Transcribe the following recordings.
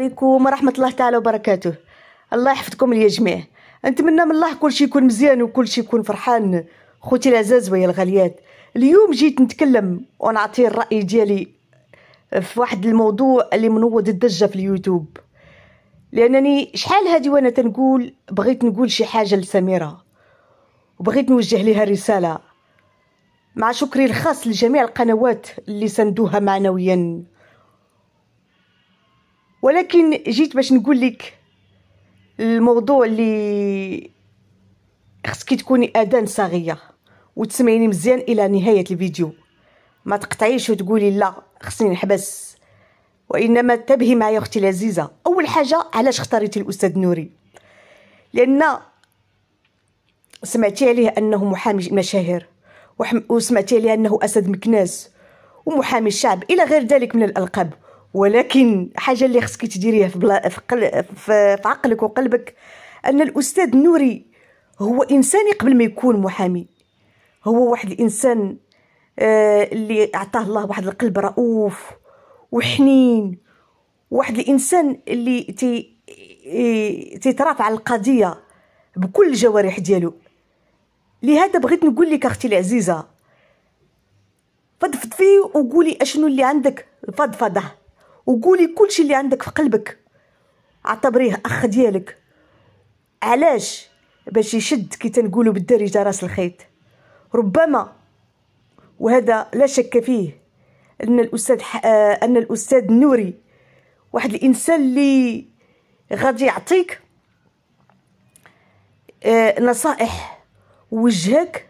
عليكم ورحمة الله تعالى وبركاته الله يحفظكم يا جميع نتمنى من الله كل شيء يكون مزيان وكل شيء يكون فرحان خوتي العزاز ويا الغاليات اليوم جيت نتكلم ونعطي الرأي ديالي في واحد الموضوع اللي منوض الضجة في اليوتيوب لأنني شحال هادي وأنا تنقول بغيت نقول شي حاجة لسميرة وبغيت نوجه لها رسالة مع شكري الخاص لجميع القنوات اللي سندوها معنويا ولكن جيت باش نقول لك الموضوع اللي خصك تكوني اذان صاغيه وتسمعيني مزيان الى نهايه الفيديو ما تقطعيش وتقولي لا خصني نحبس وانما انتبهي معايا اختي العزيزه اول حاجه علاش اختاريتي الاستاذ نوري لان سمعتي عليه انه محامي مشاهير وسمعتي عليه انه اسد مكناس ومحامي الشعب الى غير ذلك من الالقاب ولكن حاجه اللي خصك تديريها في, بلا في, قل... في... في عقلك وقلبك ان الاستاذ نوري هو انساني قبل ما يكون محامي هو واحد الانسان آه اللي اعطاه الله واحد القلب رؤوف وحنين واحد الانسان اللي تي تيترافع على القضيه بكل الجوارح ديالو لهذا بغيت نقول لك اختي العزيزه فضفضفي وقولي اشنو اللي عندك فضفضه وقولي كلشي اللي عندك في قلبك عتبريه اخ ديالك علاش باش يشد كي تنقولوا بالدارجه راس الخيط ربما وهذا لا شك فيه ان الاستاذ ح... آه، ان الاستاذ نوري واحد الانسان اللي غادي يعطيك آه، نصائح وجهك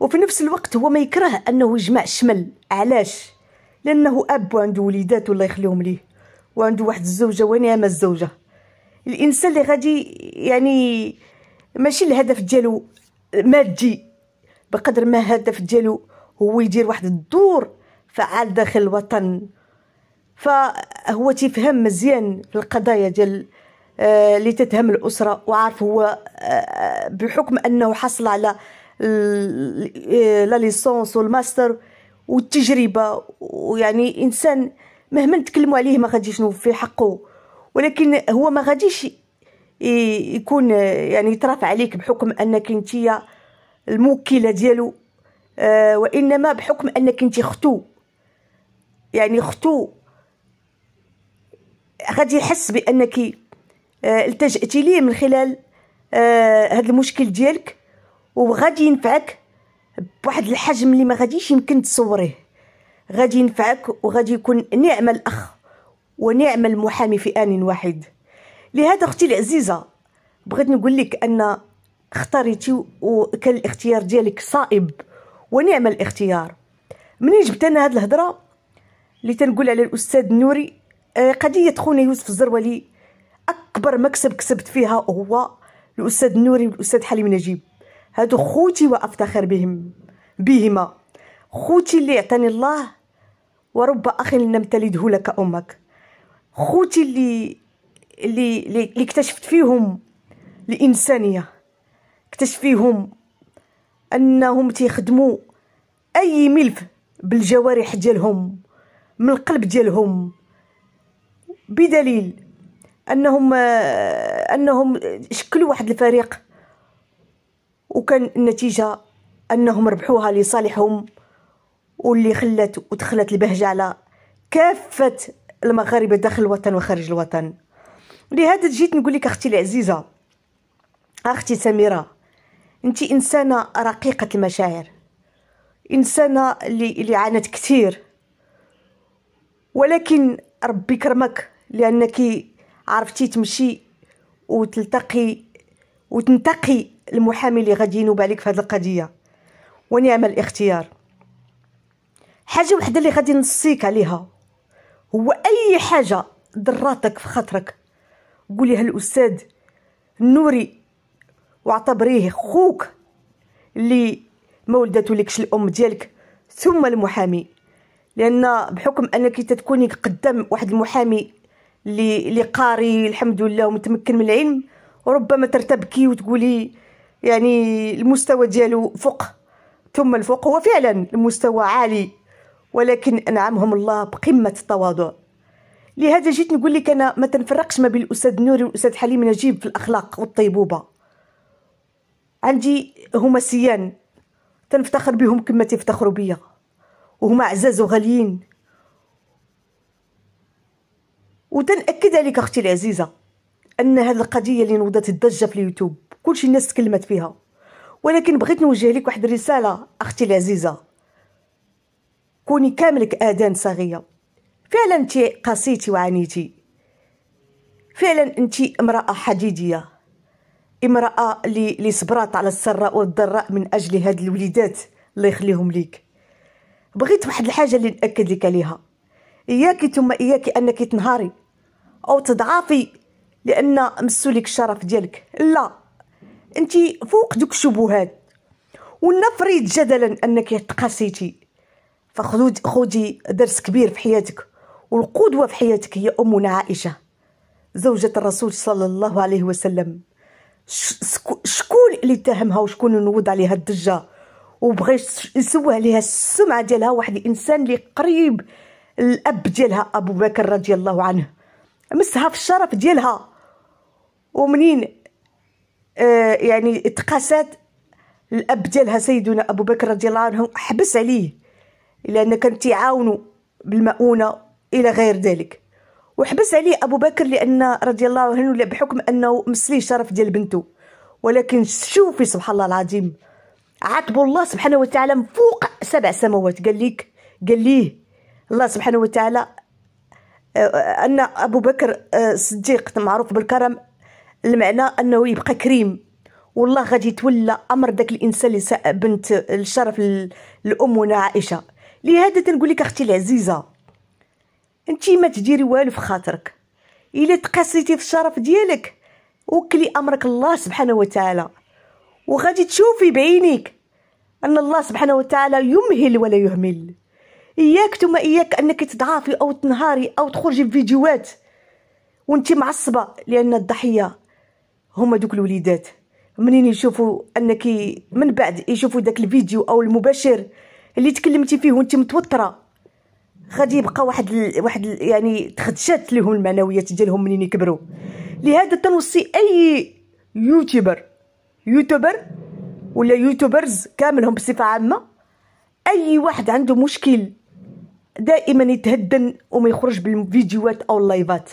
وفي نفس الوقت هو ما يكره انه يجمع شمل علاش لانه اب وعندو وليدات الله يخليهم ليه وعندو واحد الزوجه ونعمه الزوجه الانسان اللي غادي يعني ماشي الهدف ديالو مادي بقدر ما الهدف ديالو هو يدير واحد الدور فعال داخل الوطن فهو تيفهم مزيان في القضايا ديال آه، اللي تتهم الاسره وعارف هو آه، آه، بحكم انه حصل على لا ليسونس والماستر والتجربه ويعني انسان مهما نتكلموا عليه ما غاديش نوفي حقه ولكن هو ما غاديش يكون يعني يترافع عليك بحكم انك انت الموكله ديالو آه، وانما بحكم انك انت اختو يعني اختو غادي يحس بانك آه، التجأتي ليه من خلال آه، هذا المشكل ديالك وغادي ينفعك بواحد الحجم اللي ما غاديش يمكن تصوريه غادي ينفعك وغادي يكون نعم الاخ ونعم المحامي في ان واحد لهذا اختي العزيزه بغيت نقول لك ان اختاريتي وكان الاختيار ديالك صائب ونعم الاختيار منين جبت انا هاد الهضره اللي تنقول على الاستاذ نوري آه، قضيه خونا يوسف الزروالي اكبر مكسب كسبت فيها هو الاستاذ نوري والاستاذ حليم نجيب هادو خوتي وافتخر بهم بهما خوتي اللي عطاني الله ورب اخ لم تلده لك امك خوتي اللي اللي اللي اكتشفت فيهم الانسانيه اكتشف فيهم انهم تيخدموا اي ملف بالجوارح ديالهم من القلب ديالهم بدليل انهم انهم شكلوا واحد الفريق وكان النتيجة أنهم ربحوها لصالحهم واللي خلت ودخلت البهجة على كافة المغاربة داخل الوطن وخارج الوطن لهذا جيت نقول لك أختي العزيزة أختي سميرة أنت إنسانة رقيقة المشاعر إنسانة اللي عانت كثير ولكن ربي كرمك لأنك عرفتي تمشي وتلتقي وتنتقي المحامي اللي غادي ينوب عليك في هذه القضيه ونعم الاختيار حاجه وحده اللي غادي نصيك عليها هو اي حاجه ضراتك في خاطرك قوليها الاستاذ نوري واعتبريه خوك اللي ما ولداتو الام ديالك ثم المحامي لان بحكم انك تتكوني قدام واحد المحامي اللي قاري الحمد لله ومتمكن من العلم وربما ترتبكي وتقولي يعني المستوى ديالو فوق ثم الفوق هو فعلا المستوى عالي ولكن انعمهم الله بقمه التواضع لهذا جيت نقول لك انا ما تنفرقش ما بين الاستاذ نوري والاستاذ حليم نجيب في الاخلاق والطيبوبه عندي هما سيان تنفتخر بهم كما تفتخروا بيا وهما عزاز وغاليين وتنأكد عليك اختي العزيزه ان هذه القضيه اللي نوضت الضجه في اليوتيوب كلشي الناس تكلمت فيها ولكن بغيت نوجه لك واحد الرساله اختي العزيزه كوني كاملك اذان صاغيه فعلا انت قاسيتي وعانيتي فعلا انت امراه حديديه امراه اللي صبرات على السراء والضراء من اجل هاد الوليدات الله يخليهم ليك بغيت واحد الحاجه اللي ناكد لك عليها اياك ثم اياك انك تنهاري او تضعفي لان مسوا لك الشرف ديالك لا انت فوق دوك الشبهات ونفريد جدلا انك تقاسيتي فخذي خذي درس كبير في حياتك والقدوه في حياتك هي امنا عائشه زوجة الرسول صلى الله عليه وسلم شكون اللي اتهمها وشكون نوض عليها الضجه وبغى يسوه عليها السمعه ديالها واحد الانسان اللي قريب الاب ديالها ابو بكر رضي الله عنه مسها في الشرف ديالها ومنين آه يعني تقاسات الاب ديالها سيدنا ابو بكر رضي الله عنه حبس عليه لان كان تيعاونوا بالمؤونه الى غير ذلك وحبس عليه ابو بكر لان رضي الله عنه بحكم انه مسلي الشرف ديال بنته ولكن شوفي سبحان الله العظيم عاتب الله سبحانه وتعالى من فوق سبع سماوات قال لك قال ليه الله سبحانه وتعالى آه، آه، ان ابو بكر آه، الصديق معروف بالكرم المعنى انه يبقى كريم والله غادي يتولى امر داك الانسان اللي بنت الشرف الامنا عائشه لهذا تنقول لك اختي العزيزه انت ما تديري والو في خاطرك الا تقاسيتي في الشرف ديالك وكلي امرك الله سبحانه وتعالى وغادي تشوفي بعينيك ان الله سبحانه وتعالى يمهل ولا يهمل اياك ثم اياك انك تضعفي او تنهاري او تخرجي فيديوهات وانت معصبه لان الضحيه هما دوك الوليدات منين يشوفوا انك من بعد يشوفوا داك الفيديو او المباشر اللي تكلمتي فيه وانت متوتره غادي يبقى واحد ال... واحد ال... يعني تخدشات لهم المعنويات ديالهم منين يكبروا لهذا تنوصي اي يوتيوبر يوتيوبر ولا يوتيوبرز كاملهم بصفه عامه اي واحد عنده مشكل دائما يتهدن وما يخرج بالفيديوهات او اللايفات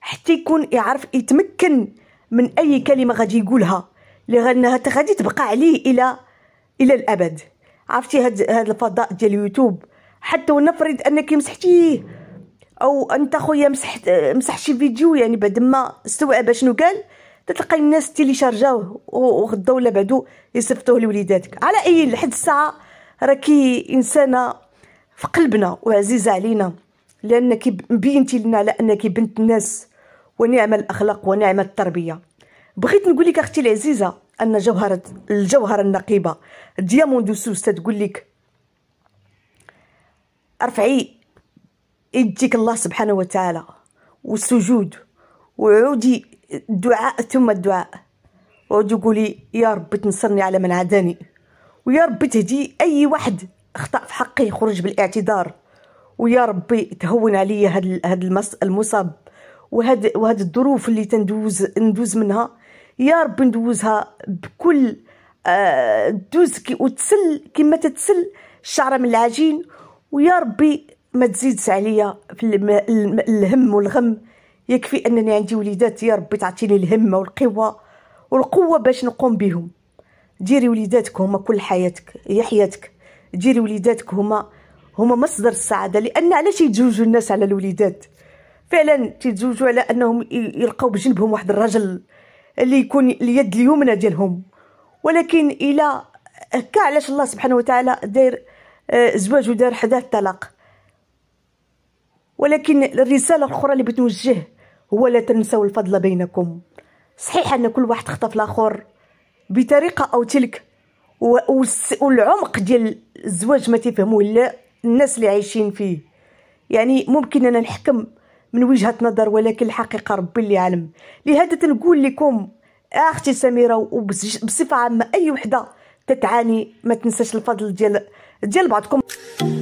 حتى يكون يعرف يتمكن من اي كلمه غادي يقولها اللي غنها غادي تبقى عليه الى الى الابد عرفتي هاد هاد الفضاء ديال اليوتيوب حتى ونفرض انك مسحتيه او انت خويا مسحت شي فيديو يعني بعد ما استوعب شنو قال تتلقى الناس شارجاوه وغدا ولا بعدو يصيفطوه لوليداتك على اي لحد الساعه راكي انسانه في قلبنا وعزيزه علينا لانك بينتي لنا على انك بنت الناس ونعم الأخلاق ونعم التربية بغيت نقول لك أختي العزيزة أن جوهرة الجوهرة النقيبة ديامون دو سوس تقول لك ارفعي يديك الله سبحانه وتعالى والسجود وعودي الدعاء ثم الدعاء وعودي قولي يا رب تنصرني على من عاداني ويا رب تهدي اي واحد اخطا في حقي يخرج بالاعتذار ويا ربي تهون عليا هاد هاد المصاب وهاد وهاد الظروف اللي تندوز ندوز منها يا رب ندوزها بكل آه، دوز كي وتسل كما تتسل الشعره من العجين ويا ربي ما تزيدش عليا في الهم والغم يكفي انني عندي وليدات يا ربي تعطيني الهمه والقوه والقوه باش نقوم بهم ديري وليداتك هما كل حياتك هي حياتك ديري وليداتك هما هما مصدر السعاده لان علاش يتزوجوا الناس على الوليدات فعلا تيتزوجوا على انهم يلقاو بجنبهم واحد الرجل اللي يكون اليد اليمنى ديالهم ولكن الى هكا علاش الله سبحانه وتعالى داير آه، زواج ودار حداه الطلاق ولكن الرساله الاخرى اللي بتوجه هو لا تنسوا الفضل بينكم صحيح ان كل واحد خطف الاخر بطريقه او تلك والعمق ديال الزواج ما تفهموه الا الناس اللي عايشين فيه يعني ممكن انا نحكم من وجهه نظر ولكن الحقيقه ربي اللي يعلم لهذا تنقول لكم اختي سميره وبصفه عامه اي وحده تتعاني ما تنساش الفضل ديال ديال بعضكم